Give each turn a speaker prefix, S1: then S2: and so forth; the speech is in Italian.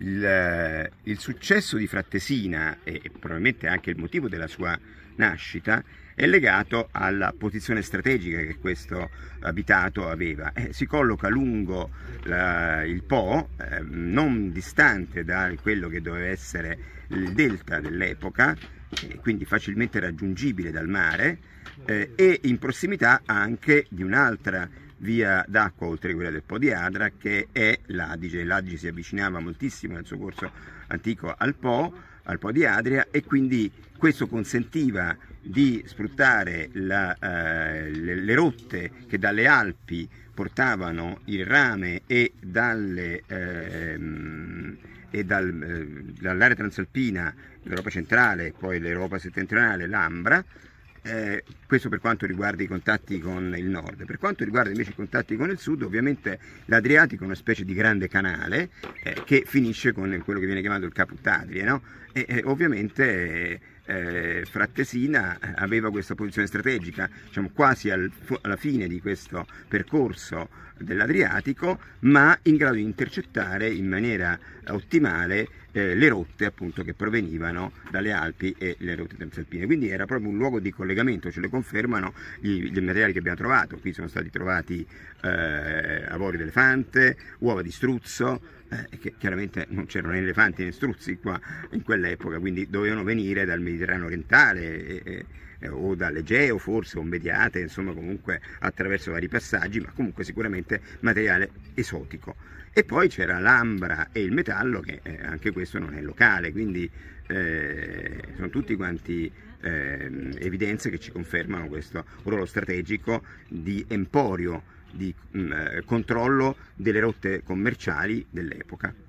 S1: il, eh, il successo di Frattesina e, probabilmente anche il motivo della sua nascita è legato alla posizione strategica che questo abitato aveva. Eh, si colloca lungo la, il Po, eh, non distante da quello che doveva essere il delta dell'epoca, eh, quindi facilmente raggiungibile dal mare, eh, e in prossimità anche di un'altra via d'acqua oltre quella del Po di Adra che è l'Adige. L'Adige si avvicinava moltissimo nel suo corso antico al Po, al Po di Adria e quindi questo consentiva di sfruttare la, eh, le, le, rotte che dalle Alpi portavano il rame e, dalle, eh, e dal, eh, dall'area transalpina, l'Europa centrale, poi l'Europa settentrionale, l'Ambra, eh, questo per quanto riguarda i contatti con il nord. Per quanto riguarda invece i contatti con il sud, ovviamente l'Adriatico è una specie di grande canale eh, che finisce con quello che viene chiamato il Caput Adrie, no? e, eh, ovviamente eh, Frattesina eh, aveva questa posizione strategica, diciamo, quasi al, alla fine di questo percorso dell'Adriatico, ma in grado di intercettare in maniera ottimale eh, le rotte appunto che provenivano dalle Alpi e le rotte transalpine. Quindi era proprio un luogo di collegamento, ce le confermano i, i materiali che abbiamo trovato. Qui sono stati trovati eh, avori d'elefante, uova di struzzo, eh, che chiaramente non c'erano né elefanti né struzzi qua in quell'epoca, quindi dovevano venire dal Mediterraneo orientale e, e, o dall'Egeo forse, o mediate, insomma comunque attraverso vari passaggi, ma comunque sicuramente materiale esotico. E poi c'era l'ambra e il metallo, che eh, anche questo non è locale, quindi eh, sono tutti quanti ehm, evidenze che ci confermano questo ruolo strategico di emporio di mh, mm, eh, controllo delle rotte commerciali dell'epoca.